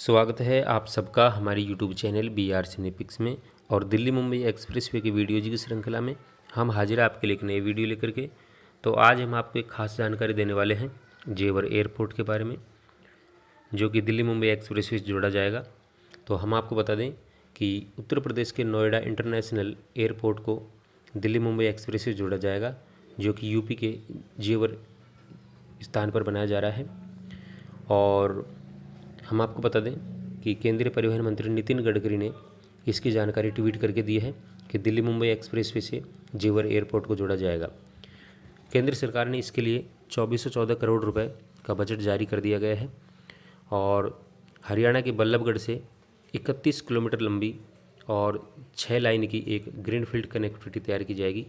स्वागत है आप सबका हमारी YouTube channel B R Cinepix में और दिल्ली मुंबई एक्सप्रेस वे की वीडियोज की श्रृंखला में हम हाजिर आपके लिए एक नए वीडियो लेकर के तो आज हम आपको एक खास जानकारी देने वाले हैं जेवर एयरपोर्ट के बारे में जो कि दिल्ली मुंबई एक्सप्रेस से जोड़ा जाएगा तो हम आपको बता दें कि उत्तर प्रदेश के नोएडा इंटरनेशनल एयरपोर्ट को दिल्ली मुंबई एक्सप्रेस से जोड़ा जाएगा जो कि यूपी के जेवर स्थान पर बनाया जा रहा है और हम आपको बता दें कि केंद्रीय परिवहन मंत्री नितिन गडकरी ने इसकी जानकारी ट्वीट करके दी है कि दिल्ली मुंबई एक्सप्रेस से जेवर एयरपोर्ट को जोड़ा जाएगा केंद्र सरकार ने इसके लिए चौबीस करोड़ रुपये का बजट जारी कर दिया गया है और हरियाणा के बल्लभगढ़ से 31 किलोमीटर लंबी और छः लाइन की एक ग्रीन फील्ड कनेक्टिविटी तैयार की जाएगी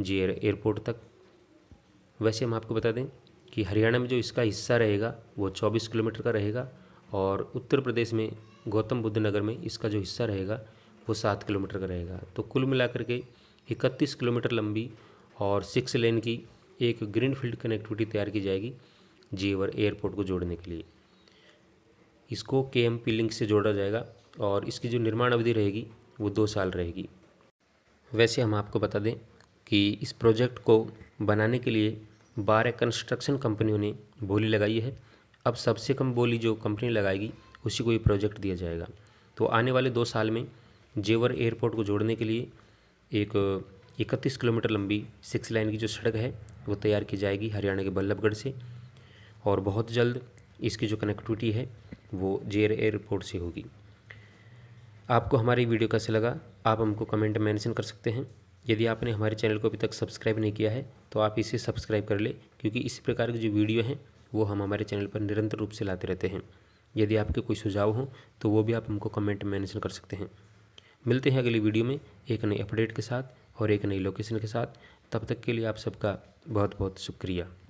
जी एयरपोर्ट तक वैसे हम आपको बता दें कि हरियाणा में जो इसका हिस्सा रहेगा वो 24 किलोमीटर का रहेगा और उत्तर प्रदेश में गौतम बुद्ध नगर में इसका जो हिस्सा रहेगा वो सात किलोमीटर का रहेगा तो कुल मिलाकर के इकतीस किलोमीटर लंबी और सिक्स लेन की एक ग्रीन फील्ड कनेक्टिविटी तैयार की जाएगी जेवर एयरपोर्ट को जोड़ने के लिए इसको के एम पी लिंक से जोड़ा जाएगा और इसकी जो निर्माण अवधि रहेगी वो दो साल रहेगी वैसे हम आपको बता दें कि इस प्रोजेक्ट को बनाने के लिए बारह कंस्ट्रक्शन कंपनियों ने बोली लगाई है अब सबसे कम बोली जो कंपनी लगाएगी उसी को ये प्रोजेक्ट दिया जाएगा तो आने वाले दो साल में जेवर एयरपोर्ट को जोड़ने के लिए एक इकतीस किलोमीटर लंबी सिक्स लाइन की जो सड़क है वो तैयार की जाएगी हरियाणा के बल्लभगढ़ से और बहुत जल्द इसकी जो कनेक्टिविटी है वो जेर एयरपोर्ट से होगी आपको हमारी वीडियो कैसे लगा आप हमको कमेंट मेंशन कर सकते हैं यदि आपने हमारे चैनल को अभी तक सब्सक्राइब नहीं किया है तो आप इसे सब्सक्राइब कर ले क्योंकि इसी प्रकार की जो वीडियो हैं वो हम हमारे चैनल पर निरंतर रूप से लाते रहते हैं यदि आपके कोई सुझाव हों तो वो भी आप हमको कमेंट में कर सकते हैं मिलते हैं अगली वीडियो में एक नई अपडेट के साथ और एक नई लोकेशन के साथ तब तक के लिए आप सबका बहुत बहुत शुक्रिया